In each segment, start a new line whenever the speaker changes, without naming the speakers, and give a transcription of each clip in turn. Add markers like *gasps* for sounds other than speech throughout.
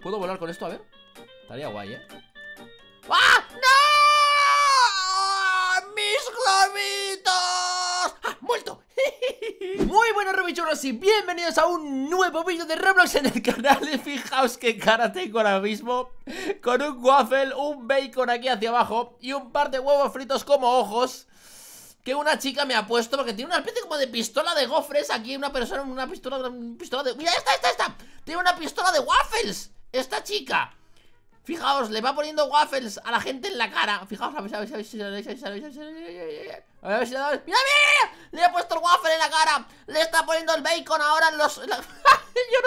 ¿Puedo volar con esto? A ver Estaría guay, ¿eh? ¡Ah! ¡No! ¡Ah! ¡Mis globitos! ¡Ah! ¡Muerto! *laughs* Muy buenos Robichonos! y bienvenidos a un nuevo vídeo de Roblox en el canal Y fijaos qué cara tengo ahora mismo Con un waffle, un bacon aquí hacia abajo Y un par de huevos fritos como ojos que una chica me ha puesto porque tiene una especie como de pistola de gofres aquí una persona una pistola una pistola de mira esta esta esta tiene una pistola de waffles esta chica Fijaos, le va poniendo waffles a la gente en la cara. Fijaos, a ver, ¡Mira, Le ha puesto el waffle en la cara. Le está poniendo el bacon ahora en los... Yo no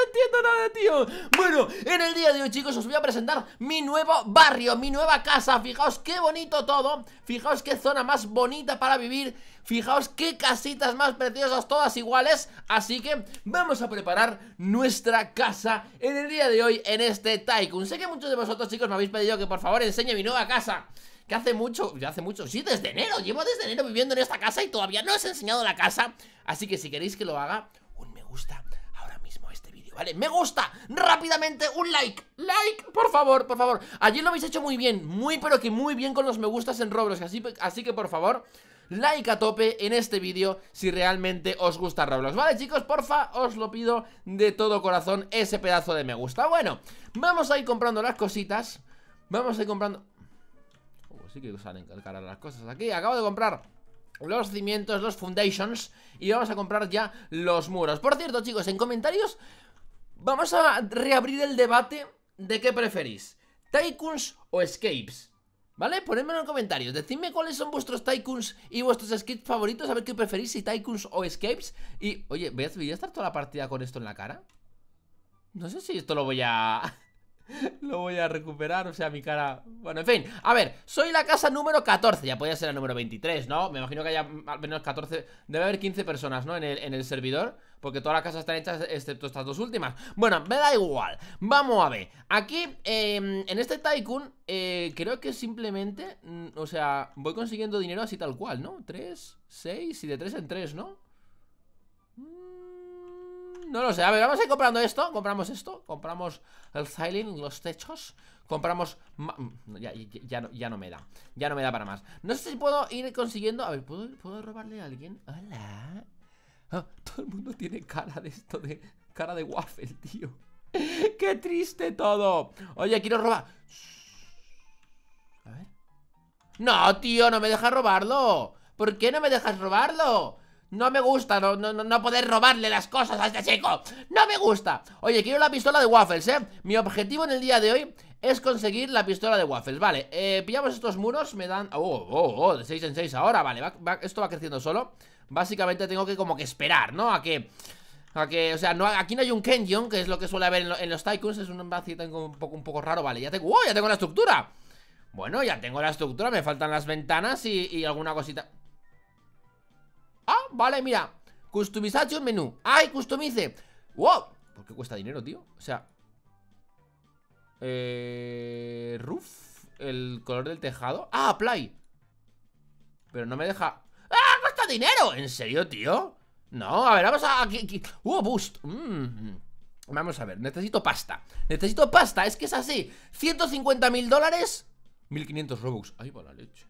entiendo nada, tío. Bueno, en el día de hoy, chicos, os voy a presentar mi nuevo barrio, mi nueva casa. Fijaos qué bonito todo. Fijaos qué zona más bonita para vivir. Fijaos qué casitas más preciosas, todas iguales Así que vamos a preparar nuestra casa en el día de hoy en este Tycoon Sé que muchos de vosotros chicos me habéis pedido que por favor enseñe mi nueva casa que hace mucho, ya hace mucho, sí, desde enero, llevo desde enero viviendo en esta casa y todavía no os he enseñado la casa Así que si queréis que lo haga, un me gusta ahora mismo este vídeo, ¿vale? ¡Me gusta! Rápidamente, un like, like, por favor, por favor Ayer lo habéis hecho muy bien, muy pero que muy bien con los me gustas en Robros. así, así que por favor like a tope en este vídeo si realmente os gusta Roblox Vale chicos, porfa, os lo pido de todo corazón ese pedazo de me gusta Bueno, vamos a ir comprando las cositas Vamos a ir comprando... Uh, sí que salen caras las cosas aquí Acabo de comprar los cimientos, los foundations Y vamos a comprar ya los muros Por cierto chicos, en comentarios Vamos a reabrir el debate de qué preferís Tycoons o Escapes ¿Vale? Ponedmelo en comentarios, decidme cuáles son vuestros Tycoons y vuestros escapes favoritos A ver qué preferís, si Tycoons o Escapes Y, oye, ¿voy a estar toda la partida con esto en la cara? No sé si esto lo voy a... *laughs* Lo voy a recuperar, o sea, mi cara... Bueno, en fin, a ver, soy la casa número 14 Ya podía ser la número 23, ¿no? Me imagino que haya al menos 14... Debe haber 15 personas, ¿no? En el, servidor porque todas las casas están hechas excepto estas dos últimas Bueno, me da igual Vamos a ver Aquí, em, en este Tycoon eh, Creo que simplemente, mm, o sea, voy consiguiendo dinero así tal cual, ¿no? 3, 6 y de 3 en 3, ¿no? Mm, no lo sé. A ver, vamos a ir comprando esto. Compramos esto. Compramos el silent los techos. Compramos... Mm, ya, ya, no, me da. Ya no me da para más. No sé si puedo ir consiguiendo... A ver, ¿puedo, robarle a alguien? Hola. Ah, todo el mundo tiene cara de esto de... Cara de waffle, tío. *laughs* ¡Qué triste todo! Oye, quiero robar... A ver... No, tío, no me dejas robarlo. ¿Por qué no me dejas robarlo? No me gusta no, no, no poder robarle las cosas a este chico No me gusta Oye, quiero la pistola de Waffles, ¿eh? Mi objetivo en el día de hoy es conseguir la pistola de Waffles Vale, eh, pillamos estos muros Me dan... Oh, oh, oh, oh de 6 en 6 ahora Vale, esto va creciendo solo Básicamente tengo que como que esperar, ¿no? A que... A que, o sea, no, aquí no hay un Kenyon, que es lo que suele haber en, los Tycoons Es un vacío un poco, un poco raro, vale Ya tengo... ¡Oh, ya tengo la estructura! Bueno, ya tengo la estructura, me faltan las ventanas y alguna cosita Ah, vale, mira Customization menú ¡Ay, customice! ¡Wow! ¿Por qué cuesta dinero, tío? O sea Eh... Roof El color del tejado ¡Ah, apply! Pero no me deja... ¡Ah, cuesta dinero! ¿En serio, tío? No, a ver, vamos a... Wow, uh, boost! Mm-hmm. Vamos a ver, necesito pasta Necesito pasta, es que es así 150.000 dólares 1500 Robux, ahí va la leche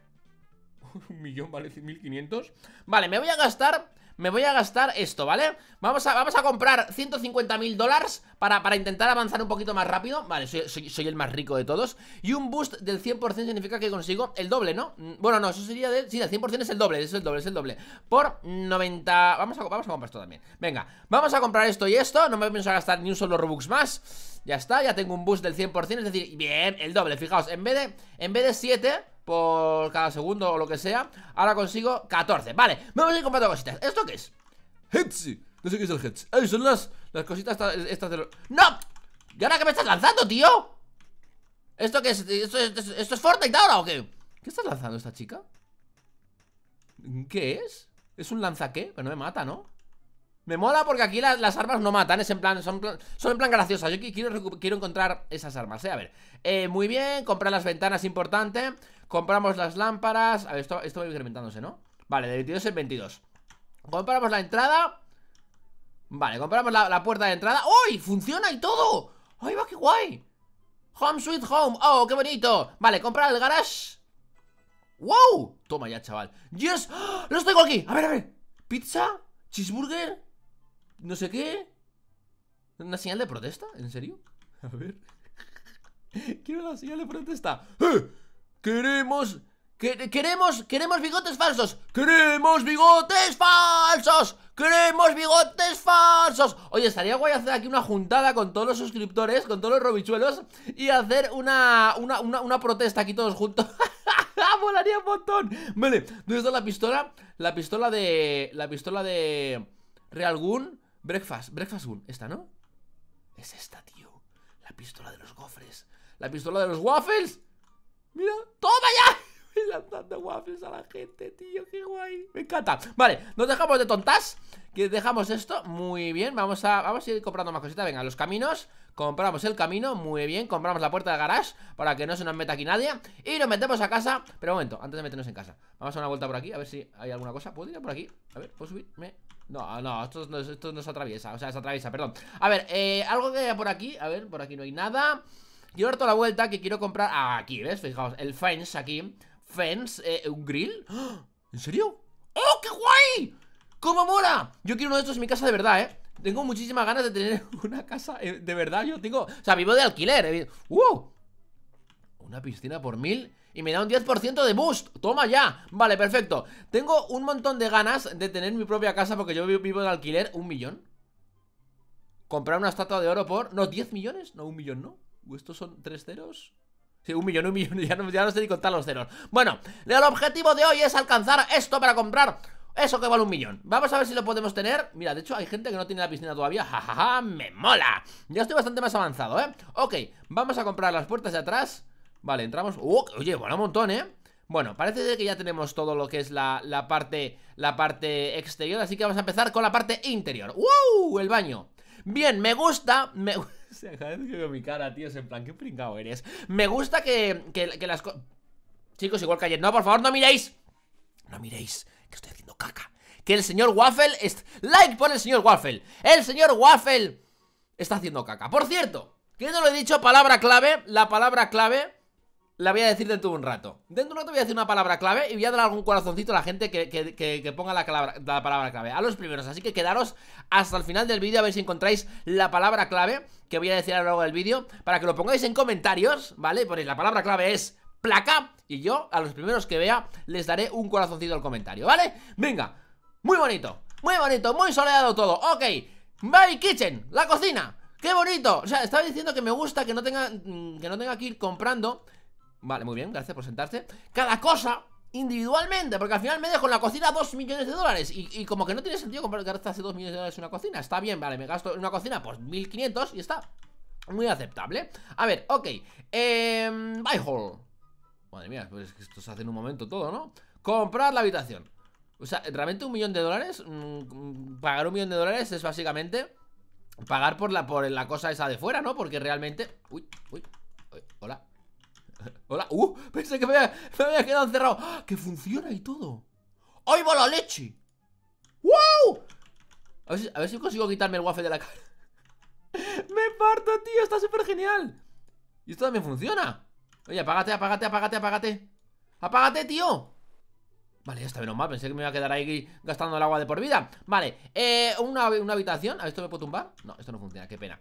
*laughs* Un millón vale 1500 Vale, me voy a gastar me voy a gastar esto, ¿vale? Vamos a, vamos a comprar 150 mil dólares para, para, intentar avanzar un poquito más rápido Vale, soy, el más rico de todos Y un boost del 100% significa que consigo el doble, ¿no? Mm, bueno, no, eso sería del... Sí, el 100% es el doble, es el doble, es el doble Por 90... Vamos a, vamos a comprar esto también Venga, vamos a comprar esto y esto No me pienso gastar ni un solo Robux más ya está, ya tengo un boost del 100%, es decir, bien, el doble, fijaos, en vez de, en vez de 7 por cada segundo o lo que sea, ahora consigo 14. Vale, vamos a ir comprando cositas. ¿Esto qué es? Hetsi. No sé qué es el Hetsi. Ay, son las, cositas estas de ¡No! ¿Y ahora qué me estás lanzando, tío? ¿Esto qué es? ¿Esto, es Fortnite ahora o qué? ¿Qué estás lanzando esta chica? ¿Qué es? ¿Es un lanza qué? Pero no me mata, ¿no? Me mola porque aquí las armas no matan, en plan, son, en plan graciosas. Yo quiero, quiero encontrar esas armas, ¿eh? A ver, eh, muy bien, comprar las ventanas, importante. Compramos las lámparas. A ver, esto, esto va incrementándose, ¿no? Vale, de 22 en 22. Compramos la entrada. Vale, compramos la, la puerta de entrada. ¡Uy! ¡Funciona y todo! ¡Ay, va, qué guay! Home sweet home. ¡Oh, qué bonito! Vale, comprar el garage. ¡Wow! Toma ya, chaval. ¡Yes! ¡ah! ¡Los tengo aquí! A ver, a ver. ¿Pizza? ¿Cheeseburger? no sé qué. ¿Una señal de protesta? ¿En serio? A ver. *laughs* Quiero la señal de protesta. ¡Eh! ¡Queremos! queremos, queremos bigotes falsos. Queremos bigotes falsos. Queremos bigotes falsos. Oye, estaría guay hacer aquí una juntada con todos los suscriptores, con todos los robichuelos y hacer una, una, protesta aquí todos juntos. Volaría *laughs* un montón. Vale, ¿dónde está la pistola? La pistola de... La pistola de... Realgun. Breakfast, Breakfast Gun, esta, ¿no? Es esta, tío La pistola de los gofres La pistola de los waffles Mira, toma ya Voy *laughs* lanzando waffles a la gente, tío, qué guay Me encanta, vale, nos dejamos de tontas Que dejamos esto, muy bien Vamos a, vamos a ir comprando más cositas Venga, los caminos Compramos el camino, muy bien Compramos la puerta de garage para que no se nos meta aquí nadie Y nos metemos a casa Pero un momento, antes de meternos en casa Vamos a una vuelta por aquí, a ver si hay alguna cosa ¿Puedo ir por aquí? A ver, ¿puedo subirme? No, ah, no, esto, esto atraviesa O sea, se atraviesa, perdón A ver, eh, algo que haya por aquí A ver, por aquí no hay nada yo harto la vuelta que quiero comprar Aquí, ¿ves? Fijaos, el fence aquí Fence, eh, un grill ¡Ah! ¿En serio? ¡Oh, qué guay! ¡Cómo mola! Yo quiero uno de estos en mi casa de verdad, ¿eh? Tengo muchísimas ganas de tener *laughs* una casa eh, De verdad, yo tengo... O sea, vivo de alquiler eh, ¡uh! Una piscina por mil y me da un 10% de boost ¡Toma ya! Vale, perfecto Tengo un montón de ganas de tener mi propia casa Porque yo vivo de alquiler un millón Comprar una estatua de oro por... No, 10 millones, no, un millón no ¿Estos son tres ceros? Sí, un millón, un millón, *laughs* no, ya no sé ni contar los ceros Bueno, el objetivo de hoy es alcanzar esto para comprar eso que vale un millón Vamos a ver si lo podemos tener Mira, de hecho hay gente que no tiene la piscina todavía Ja, Ja, ja! ¡Me mola! Ya estoy bastante más avanzado, ¿eh? Ok, vamos a comprar las puertas de atrás Vale, entramos ¡Oh! Oye, bueno, un montón, ¿eh? Bueno, parece que ya tenemos todo lo que es la, la, parte, la parte exterior Así que vamos a empezar con la parte interior ¡Wow! El baño Bien, me gusta Me gusta *laughs* que veo mi cara, tío Es en plan, qué pringado eres Me gusta que, que, que las... Chicos, igual que ayer No, por favor, no miréis No miréis que estoy haciendo caca. Que el señor Waffle... Es... Like por el señor Waffle. El señor Waffle está haciendo caca. Por cierto, que no lo he dicho, palabra clave. La palabra clave la voy a decir dentro de un rato. Dentro de un rato voy a decir una palabra clave y voy a dar algún corazoncito a la gente que, que, ponga la, la palabra clave. A los primeros. Así que quedaros hasta el final del vídeo a ver si encontráis la palabra clave que voy a decir a lo largo del vídeo para que lo pongáis en comentarios, ¿vale? Ponéis la palabra clave es placa. Y yo, a los primeros que vea, les daré un corazoncito al comentario, ¿vale? Venga, muy bonito, muy bonito, muy soleado todo. Ok, my kitchen, la cocina. ¡Qué bonito! O sea, estaba diciendo que me gusta que no tenga, mm, que no tenga que ir comprando. Vale, muy bien, gracias por sentarse Cada cosa individualmente, porque al final me dejo en la cocina 2 millones de dólares y, como que no tiene sentido comprar gastarse 2 millones de dólares en una cocina, está bien, vale, me gasto en una cocina pues 1500 y está muy aceptable. A ver, ok, eh, em, hall. Madre mía, pues esto se hace en un momento todo, ¿no? Comprar la habitación O sea, realmente un millón de dólares mm, mm, Pagar un millón de dólares es básicamente Pagar por la, por la cosa esa de fuera, ¿no? Porque realmente... Uy, uy, hola *laughs* Hola, uh, pensé que me había, *laughs* quedado encerrado ¡Ah! Que funciona y todo ¡Ahí va la leche! ¡Wow! A ver, si, a ver si consigo quitarme el waffle de la cara *laughs* Me parto, tío, está súper genial Y esto también funciona Oye, apágate, apágate, apágate, apágate ¡Apágate, tío! Vale, ya está, menos mal, pensé que me iba a quedar ahí gastando el agua de por vida Vale, eh, una, habitación ¿A ver, esto me puedo tumbar? No, esto no funciona, qué pena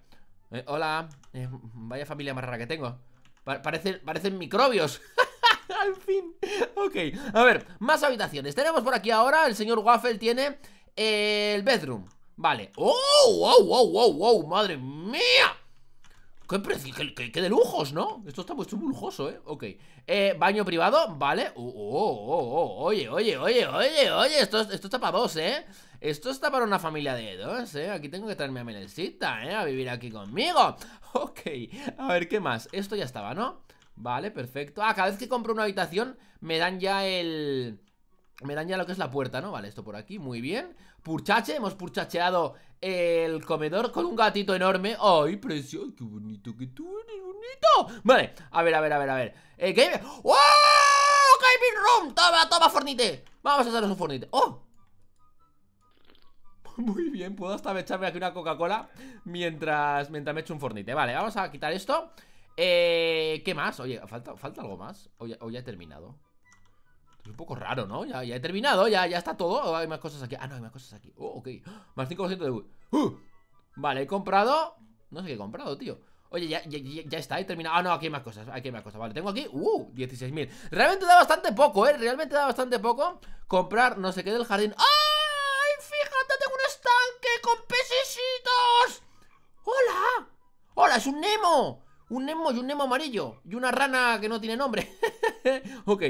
eh, Hola, eh, vaya familia más rara que tengo parecen, parecen microbios *laughs* Al fin, ok A ver, más habitaciones Tenemos por aquí ahora, el señor Waffle tiene eh, El bedroom, vale ¡Oh! ¡Wow, wow, wow, wow! ¡Madre mía! Qué, de lujos, ¿no? Esto está puesto muy lujoso, ¿eh? Ok. baño privado, vale. oye, oye, oye, oye, oye. Esto, esto está para dos, ¿eh? Esto está para una familia de dos, ¿eh? Aquí tengo que traerme a Melencita ¿eh? A vivir aquí conmigo. Ok. A ver, ¿qué más? Esto ya estaba, ¿no? Vale, perfecto. Ah, cada vez que compro una habitación me dan ya el... Me daña lo que es la puerta, ¿no? Vale, esto por aquí, muy bien Purchache, hemos purchacheado el comedor con un gatito enorme ¡Ay, precioso! ¡Qué bonito que tú eres, bonito! Vale, a ver, a ver, a ver, a ver eh, ¡Oh! Room! ¡Toma, toma, Fornite! Vamos a hacernos un Fornite ¡Oh! *laughs* Muy bien, puedo hasta echarme aquí una Coca-Cola mientras, me echo un Fornite Vale, vamos a quitar esto eh, ¿Qué más? Oye, ¿falta, falta algo más? o o ya he terminado es un poco raro, ¿no? Ya, ya he terminado, ya, ya está todo. Oh, hay más cosas aquí. Ah, no, hay más cosas aquí. Oh, ok. *gasps* Más 5% de... ¡Uh! Vale, he comprado... No sé qué he comprado, tío. Oye, ya, ya, está, he terminado. Ah, no, aquí hay más cosas, aquí hay más cosas. Vale, tengo aquí, uh, 16.000. Realmente da bastante poco, ¿eh? Realmente da bastante poco. Comprar no sé qué del jardín. ¡Ay! Fíjate, tengo un estanque con pecesitos ¡Hola! ¡Hola! ¡Es un Nemo! Un Nemo y un Nemo amarillo. Y una rana que no tiene nombre. *laughs* ok.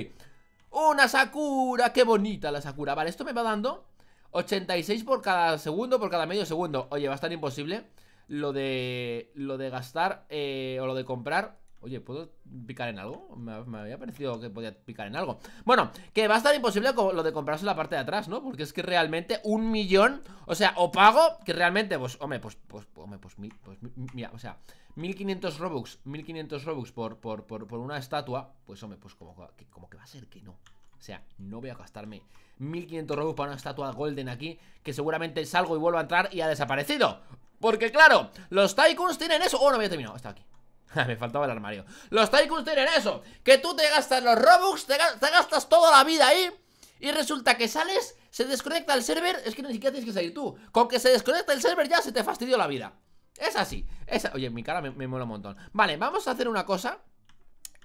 ¡Una Sakura! ¡Qué bonita la Sakura! Vale, esto me va dando 86 por cada segundo, por cada medio segundo Oye, va a estar imposible lo de, lo de gastar eh, o lo de comprar Oye, ¿puedo picar en algo? Me, había parecido que podía picar en algo Bueno, que va a estar imposible lo de comprarse la parte de atrás, ¿no? Porque es que realmente un millón O sea, o pago que realmente, pues, hombre, pues, pues, hombre, pues, pues mira, o sea 1500 Robux, 1500 Robux por, por, una estatua Pues, hombre, pues como que, como que va a ser que no o sea, no voy a gastarme 1500 robux para una estatua golden aquí Que seguramente salgo y vuelvo a entrar y ha desaparecido Porque claro, los tycoons tienen eso Oh, no había terminado, está aquí *laughs* Me faltaba el armario Los Tycoons tienen eso Que tú te gastas los Robux te, gastas toda la vida ahí Y resulta que sales Se desconecta el server Es que ni siquiera tienes que salir tú Con que se desconecta el server ya se te fastidió la vida Es así Oye, mi cara me, mola un montón Vale, vamos a hacer una cosa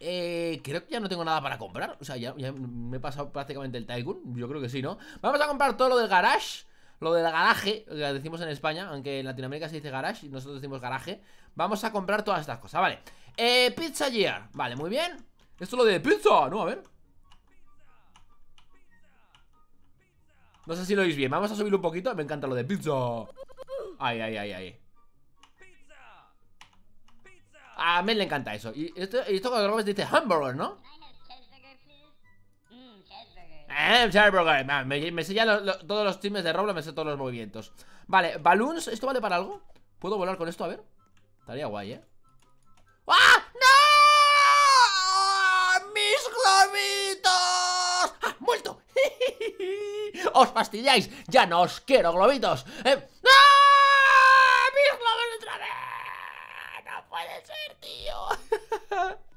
eh, creo que ya no tengo nada para comprar O sea, ya me he pasado prácticamente el Tycoon Yo creo que sí, ¿no? Vamos a comprar todo lo del garage lo del garaje, lo decimos en España, aunque en Latinoamérica se dice garage y nosotros decimos garaje. Vamos a comprar todas estas cosas, vale. Eh, pizza Gear, vale, muy bien. Esto es lo de pizza, ¿no? A ver. No sé si lo oís bien. Vamos a subir un poquito. Me encanta lo de pizza. Ay, ay, ay, ay. A mí le encanta eso. Y esto, y esto cuando lo ves dice hamburger, ¿no? Eh, me, me sé ya todos los times de Roblox, me sé todos los movimientos Vale, balloons, ¿esto vale para algo? ¿Puedo volar con esto? A ver Estaría guay, ¿eh? ¡Ah! ¡No! ¡Ah! ¡Mis globitos! ¡Ah, muerto! *laughs* ¡Os fastidiáis! ¡Ya no os quiero, globitos! ¡Eh! ¡No! ¡Mis globos otra vez! ¡No puede ser, tío! *laughs*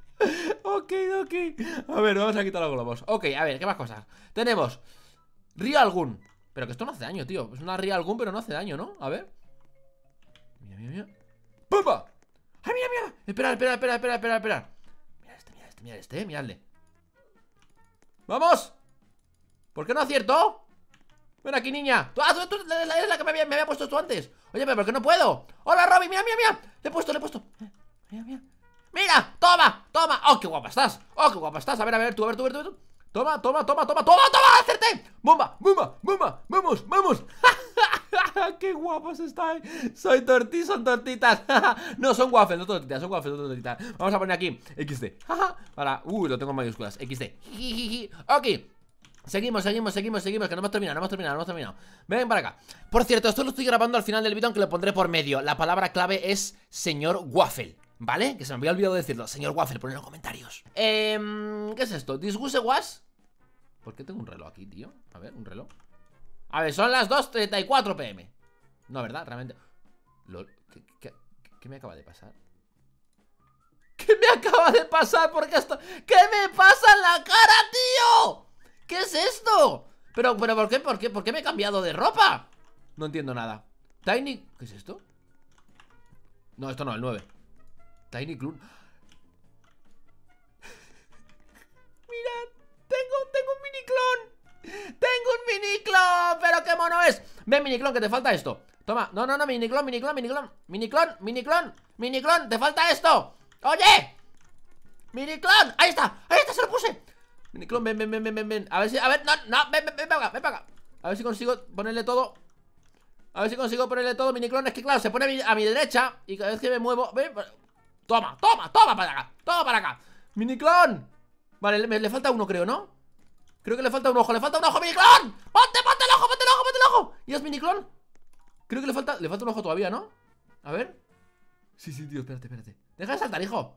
ok, ok. A ver, vamos a quitar los globos. Ok, a ver, ¿qué más cosas? Tenemos río algún, Pero que esto no hace daño, tío. Es una río algún, pero no hace daño, ¿no? A ver. Mira, mira, mira. ¡Pumba! ¡Ay, mira, mira! Espera, espera, espera, espera, espera, espera. Mira este, mira este, mira este, miradle. ¡Vamos! ¿Por qué no acierto? Ven aquí, niña. Tú, ah, tú, eres la que me había, me había, puesto tú antes. Oye, pero ¿por qué no puedo? ¡Hola, Robby! ¡Mira, mira, mira! Le he puesto, le he puesto. Mira, mira. ¡Mira! ¡Toma! ¡Oh, qué guapa estás! ¡Oh, qué guapa estás! A ver, a ver, tú, a ver, tú, a ver, tú, Toma, toma, toma, toma, toma, toma, acerté Bomba, bomba, bomba, vamos, vamos *laughs* ¡Qué guapos estáis! Soy tortí, son tortitas *laughs* No, son waffles, no tortitas, son waffles, no tortitas Vamos a poner aquí, XD Para, uy, uh, lo tengo en mayúsculas, XD Ok, Seguimos, seguimos, seguimos, seguimos, que no hemos terminado, no hemos terminado, no hemos terminado Ven para acá Por cierto, esto lo estoy grabando al final del vídeo, aunque lo pondré por medio La palabra clave es señor Waffle ¿Vale? Que se me había olvidado decirlo. Señor Waffle, ponlo en los comentarios. Em, ¿Qué es esto? ¿Disguse was? ¿Por qué tengo un reloj aquí, tío? A ver, un reloj. A ver, son las 2.34 pm. No, ¿verdad? Realmente. ¿qué, me acaba de pasar? ¿Qué me acaba de pasar? qué esto. ¿Qué me pasa en la cara, tío? ¿Qué es esto? Pero, ¿por qué? ¿Por qué? ¿Por qué me he cambiado de ropa? No entiendo nada. Tiny. ¿Qué es esto? No, esto no, el 9. Tiny Clone. *laughs* Mira, tengo, tengo un mini clon Tengo un mini clon pero qué mono es. Ven, mini clon, que te falta esto. Toma, no, no, no, Mini mini mini Mini clon, mini clon Mini clon, te falta esto. Oye, Mini clon ahí está, ahí está, se lo puse. Mini clon, ven, ven, ven, ven, ven, A ver si, a ver, no, no, ven, ven, ven para ven para A ver si consigo ponerle todo A ver si consigo ponerle todo, Mini clon, Es que claro, se pone a mi, derecha Y cada vez que me muevo, ven, Toma, toma, toma para acá Toma para acá ¡Miniclon! Vale, le, le, falta uno creo, ¿no? Creo que le falta un ojo, le falta un ojo, ¡Miniclon! ¡Ponte, ponte el ojo, ponte el ojo, ponte el ojo! ¿Y es miniclón? Creo que le falta, le falta un ojo todavía, ¿no? A ver Sí, sí, tío, espérate, espérate Deja de saltar, hijo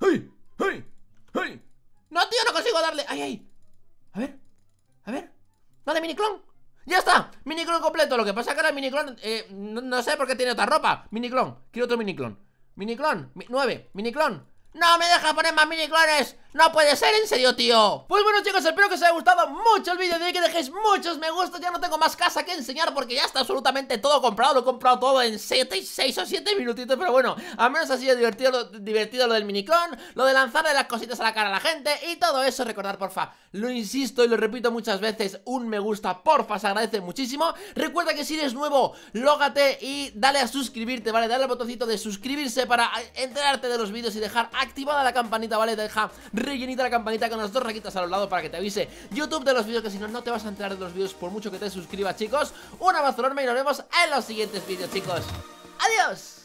¡Hey! ¡Hey! ¡Hey! ¡No, tío, no consigo darle! ¡Ay, ay! A ver, a ver ¡Dale, miniclón ¡Ya está! Miniclón completo, lo que pasa es que ahora Miniclon eh, no, sé por qué tiene otra ropa Miniclón, quiero otro Miniclon clon mi mini clon ¡No me deja poner más miniclones! No puede ser, en serio, tío Pues bueno, chicos, espero que os haya gustado mucho el vídeo de Que dejéis muchos me gustos, Ya no tengo más casa que enseñar porque ya está absolutamente todo comprado Lo he comprado todo en 7, 6 o 7 minutitos Pero bueno, al menos ha sido divertido lo, divertido lo del minicón Lo de lanzarle las cositas a la cara a la gente Y todo eso, recordar, porfa Lo insisto y lo repito muchas veces Un me gusta, porfa, se agradece muchísimo Recuerda que si eres nuevo, lógate y dale a suscribirte, ¿vale? Dale al botoncito de suscribirse para enterarte de los vídeos y dejar activada la campanita, ¿vale? Deja rellenita la campanita con las dos raquitas a los lados para que te avise YouTube de los vídeos, que si no, no te vas a enterar de los vídeos por mucho que te suscribas, chicos. Un abrazo enorme y nos vemos en los siguientes vídeos, chicos. ¡Adiós!